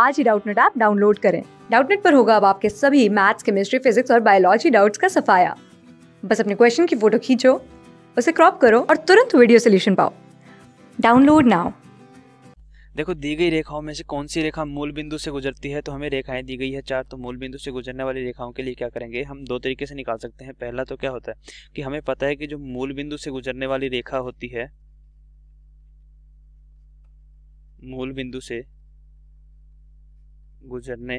आज ही Doubtnut app download करें डाउटनेट पर होगा अब आपके सभी मैथ्स केमिस्ट्री फिजिक्स और बायोलॉजी डाउट्स का सफाया बस अपने क्वेश्चन की फोटो खींचो उसे क्रॉप करो और तुरंत वीडियो सोल्यूशन पाओ डाउनलोड नाउ देखो दी गई रेखाओं में से कौन सी रेखा मूल बिंदु से गुजरती है तो हमें रेखाएं दी गई है चार तो मूल बिंदु से गुजरने वाली रेखाओं के लिए क्या करेंगे हम दो तरीके से निकाल सकते हैं पहला तो क्या होता है कि हमें पता है कि जो मूल बिंदु से गुजरने वाली रेखा होती है मूल बिंदु से गुजरने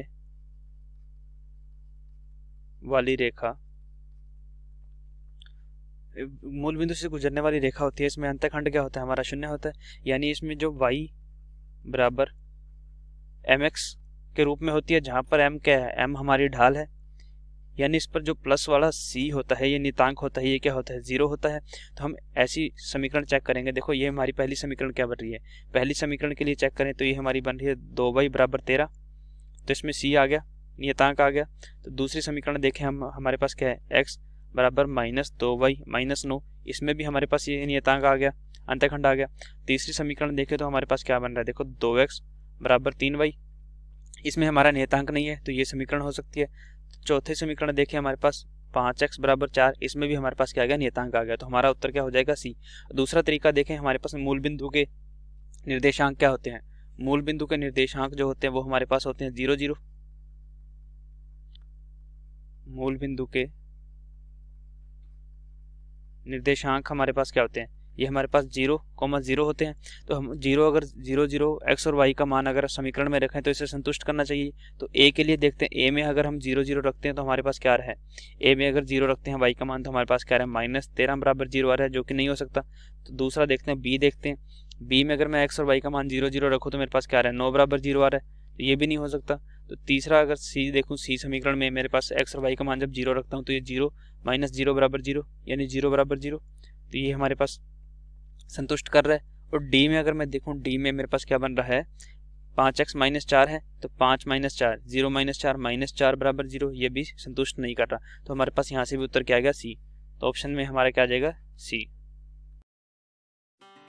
वाली रेखा मूल बिंदु से गुजरने वाली रेखा होती है इसमें अंतखंड क्या होता है हमारा शून्य होता है यानी इसमें जो वाई बराबर एम एक्स के रूप में होती है जहाँ पर एम क्या है एम हमारी ढाल है यानी इस पर जो प्लस वाला सी होता है ये नितांक होता है ये क्या होता है जीरो होता है तो हम ऐसी समीकरण चेक करेंगे देखो ये हमारी पहली समीकरण क्या बन रही है पहली समीकरण के लिए चेक करें तो ये हमारी बन रही है दो बाई बराबर तेरह तो इसमें सी आ गया नियतांक आ गया तो दूसरी समीकरण देखें हम हमारे पास क्या है एक्स बराबर माइनस दो वाई माइनस नौ इसमें भी हमारे पास ये नियतांक आ गया अंतखंड आ गया तीसरी समीकरण देखें तो हमारे पास क्या बन रहा है देखो दो एक्स बराबर तीन वाई इसमें हमारा नियतांक नहीं है तो ये समीकरण हो सकती है चौथे समीकरण देखें हमारे पास पाँच एक्स बराबर चार इसमें भी हमारे पास क्या आ गया नियतांक आ गया तो हमारा उत्तर क्या हो जाएगा सी दूसरा तरीका देखें हमारे पास मूल बिंदु के निर्देशांक क्या होते हैं मूल बिंदु के निर्देशांक जो होते हैं वो हमारे पास होते हैं जीरो जीरो मूल बिंदु के निर्देशांक हमारे पास क्या होते हैं ये हमारे पास जीरो कॉमा जीरो होते हैं तो हम जीरो अगर जीरो जीरो एक्स और वाई का मान अगर समीकरण में रखें तो इसे संतुष्ट करना चाहिए तो ए के लिए देखते हैं ए में अगर हम जीरो जीरो रखते हैं तो हमारे पास क्या है ए में अगर जीरो रखते हैं वाई का मान तो हमारे पास क्या है माइनस तेरह बराबर जीरो आ रहा है जो कि नहीं हो सकता तो दूसरा देखते हैं बी देखते हैं बी में अगर मैं एक्स और वाई का मान जीरो जीरो रखूँ तो मेरे पास क्या आ रहा है नौ बराबर जीरो आ रहा है तो ये भी नहीं हो सकता तो तीसरा अगर सी देखूँ सी समीकरण में मेरे पास एक्स और वाई का मान जब जीरो रखता हूँ तो ये जीरो माइनस जीरो बराबर जीरो यानी जीरो बराबर जीरो तो ये हमारे पास संतुष्ट कर रहा है और डी में अगर मैं देखूँ डी में मेरे पास क्या बन रहा है पाँच एक्स माइनस चार है तो पाँच माइनस चार जीरो माइनस चार माइनस चार बराबर जीरो ये भी संतुष्ट नहीं कर रहा तो हमारे पास यहाँ से भी उत्तर क्या आएगा सी तो ऑप्शन में हमारा क्या आ जाएगा सी